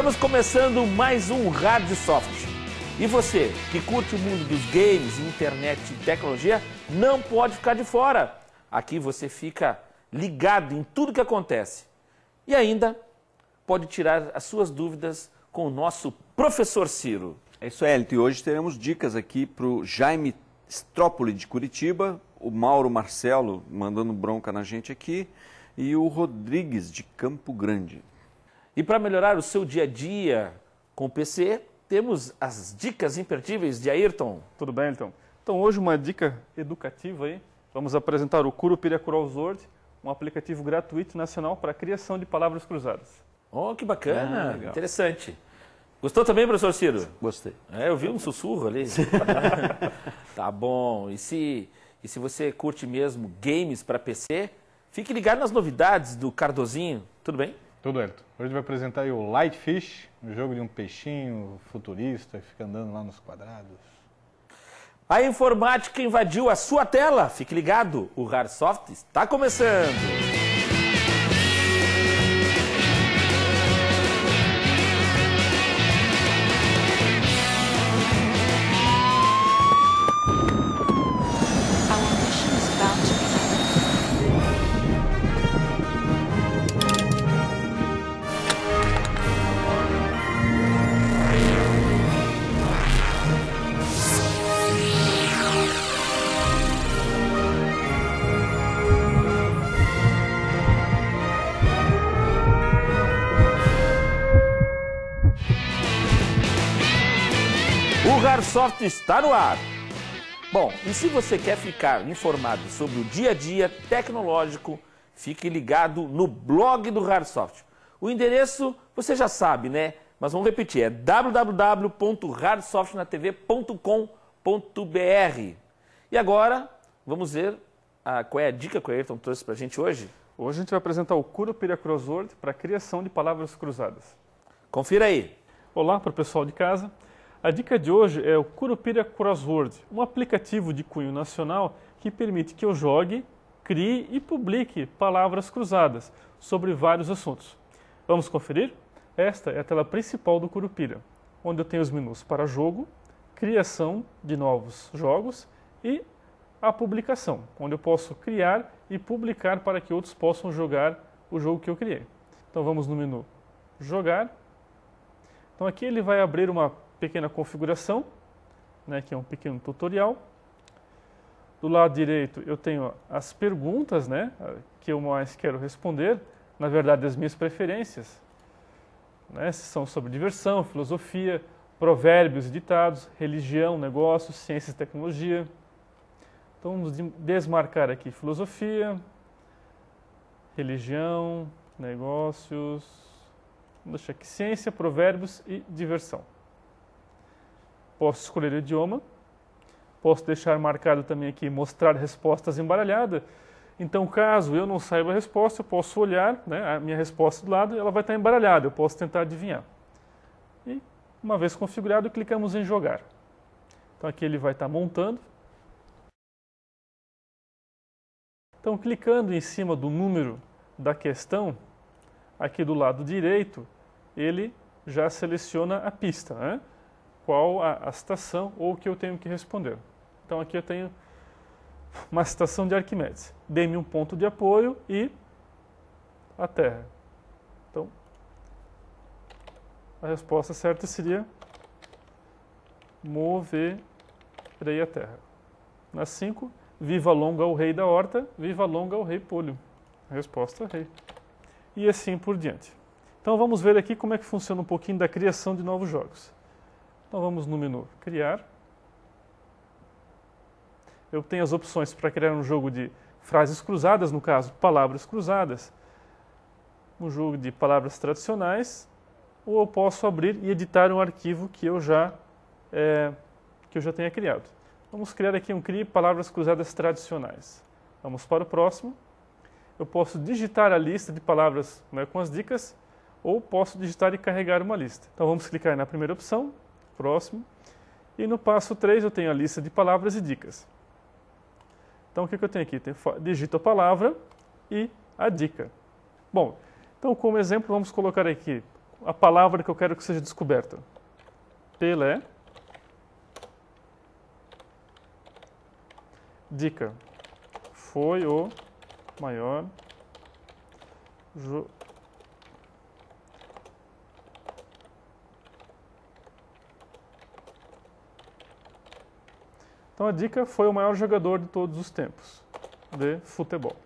Estamos começando mais um Rádio Soft. E você, que curte o mundo dos games, internet e tecnologia, não pode ficar de fora. Aqui você fica ligado em tudo que acontece. E ainda pode tirar as suas dúvidas com o nosso professor Ciro. É isso aí, Elito. E hoje teremos dicas aqui para o Jaime Strópoli de Curitiba, o Mauro Marcelo mandando bronca na gente aqui e o Rodrigues de Campo Grande. E para melhorar o seu dia a dia com o PC, temos as dicas imperdíveis de Ayrton. Tudo bem, Ayrton? Então, hoje uma dica educativa aí. Vamos apresentar o Curupira Coral Sword, um aplicativo gratuito nacional para a criação de palavras cruzadas. Oh, que bacana! Ah, interessante. Gostou também, professor Ciro? Gostei. É, eu vi um sussurro ali. tá bom. E se, e se você curte mesmo games para PC, fique ligado nas novidades do Cardozinho. Tudo bem? Tudo, Elton. Hoje vai apresentar o Lightfish, um jogo de um peixinho futurista que fica andando lá nos quadrados. A informática invadiu a sua tela. Fique ligado, o Hardsoft está começando. Microsoft está no ar. Bom, e se você quer ficar informado sobre o dia a dia tecnológico, fique ligado no blog do Hardsoft. O endereço você já sabe, né? Mas vamos repetir, é www.hardsoftnatv.com.br. E agora, vamos ver a, ah, qual é a dica que o Ayrton trouxe para a gente hoje. Hoje a gente vai apresentar o Curupira Crossword para a criação de palavras cruzadas. Confira aí. Olá para o pessoal de casa. A dica de hoje é o Curupira Crossword, um aplicativo de cunho nacional que permite que eu jogue, crie e publique palavras cruzadas sobre vários assuntos. Vamos conferir? Esta é a tela principal do Curupira, onde eu tenho os menus para jogo, criação de novos jogos e a publicação, onde eu posso criar e publicar para que outros possam jogar o jogo que eu criei. Então vamos no menu Jogar. Então aqui ele vai abrir uma pequena configuração, né, que é um pequeno tutorial. Do lado direito eu tenho as perguntas né, que eu mais quero responder, na verdade as minhas preferências. Né, são sobre diversão, filosofia, provérbios e ditados, religião, negócios, ciências e tecnologia. Então vamos desmarcar aqui filosofia, religião, negócios, vamos deixar aqui ciência, provérbios e diversão. Posso escolher o idioma, posso deixar marcado também aqui mostrar respostas embaralhadas. Então, caso eu não saiba a resposta, eu posso olhar né, a minha resposta do lado e ela vai estar embaralhada, eu posso tentar adivinhar. E, uma vez configurado, clicamos em jogar. Então, aqui ele vai estar montando. Então, clicando em cima do número da questão, aqui do lado direito, ele já seleciona a pista. Né? qual a, a citação ou o que eu tenho que responder. Então aqui eu tenho uma citação de Arquimedes. Dê-me um ponto de apoio e a Terra. Então, a resposta certa seria moverei a Terra. Na 5, viva longa o rei da horta, viva longa o rei Púlio. Resposta rei. E assim por diante. Então vamos ver aqui como é que funciona um pouquinho da criação de novos jogos. Então vamos no menu Criar. Eu tenho as opções para criar um jogo de frases cruzadas, no caso, palavras cruzadas, um jogo de palavras tradicionais, ou eu posso abrir e editar um arquivo que eu já, é, que eu já tenha criado. Vamos criar aqui um CRI palavras cruzadas tradicionais. Vamos para o próximo. Eu posso digitar a lista de palavras né, com as dicas, ou posso digitar e carregar uma lista. Então vamos clicar na primeira opção, próximo. E no passo 3 eu tenho a lista de palavras e dicas. Então o que, que eu tenho aqui? digito a palavra e a dica. Bom, então como exemplo vamos colocar aqui a palavra que eu quero que seja descoberta. Pelé. Dica. Foi o maior jogador Então a dica foi o maior jogador de todos os tempos de futebol.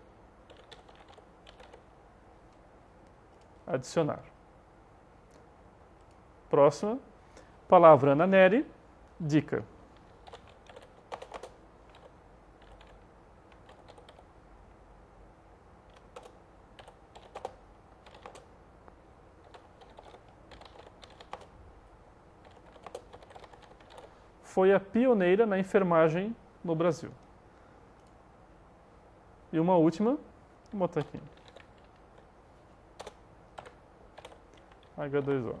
Adicionar. Próxima. Palavra Ana Neri, dica. foi a pioneira na enfermagem no Brasil. E uma última, vou botar aqui. H2O.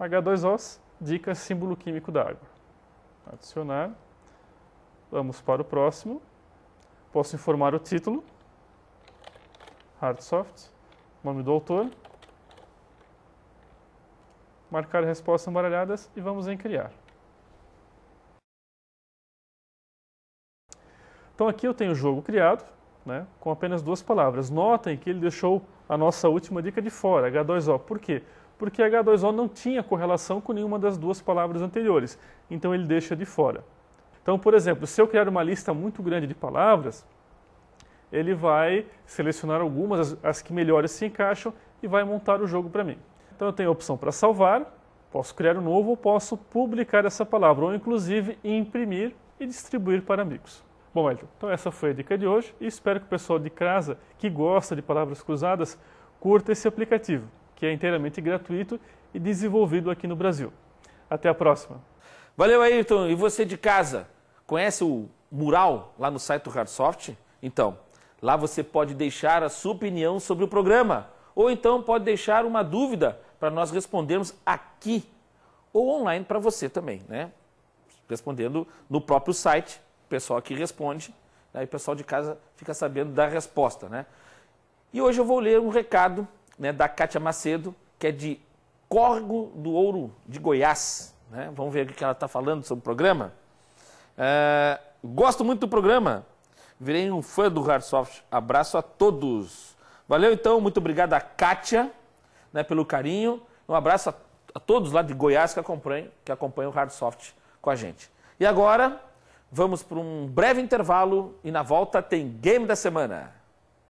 h 2 o dica símbolo químico da água. Adicionar. Vamos para o próximo. Posso informar o título, hardsoft, nome do autor, marcar respostas embaralhadas e vamos em criar. Então aqui eu tenho o jogo criado, né, com apenas duas palavras. Notem que ele deixou a nossa última dica de fora, H2O. Por quê? Porque H2O não tinha correlação com nenhuma das duas palavras anteriores. Então ele deixa de fora. Então, por exemplo, se eu criar uma lista muito grande de palavras, ele vai selecionar algumas, as, as que melhores se encaixam e vai montar o jogo para mim. Então eu tenho a opção para salvar, posso criar um novo ou posso publicar essa palavra, ou inclusive imprimir e distribuir para amigos. Bom, Elton, então essa foi a dica de hoje e espero que o pessoal de casa que gosta de palavras cruzadas curta esse aplicativo, que é inteiramente gratuito e desenvolvido aqui no Brasil. Até a próxima! Valeu, Ayrton. E você de casa, conhece o mural lá no site do Hardsoft? Então, lá você pode deixar a sua opinião sobre o programa. Ou então pode deixar uma dúvida para nós respondermos aqui ou online para você também, né? Respondendo no próprio site, o pessoal aqui responde, aí né? o pessoal de casa fica sabendo da resposta, né? E hoje eu vou ler um recado né, da Cátia Macedo, que é de Corgo do Ouro de Goiás. Né? Vamos ver o que ela está falando sobre o programa. É, gosto muito do programa. Virei um fã do Hardsoft. Abraço a todos. Valeu então, muito obrigado a Kátia né, pelo carinho. Um abraço a, a todos lá de Goiás que acompanham, que acompanham o Hardsoft com a gente. E agora, vamos para um breve intervalo e na volta tem Game da Semana.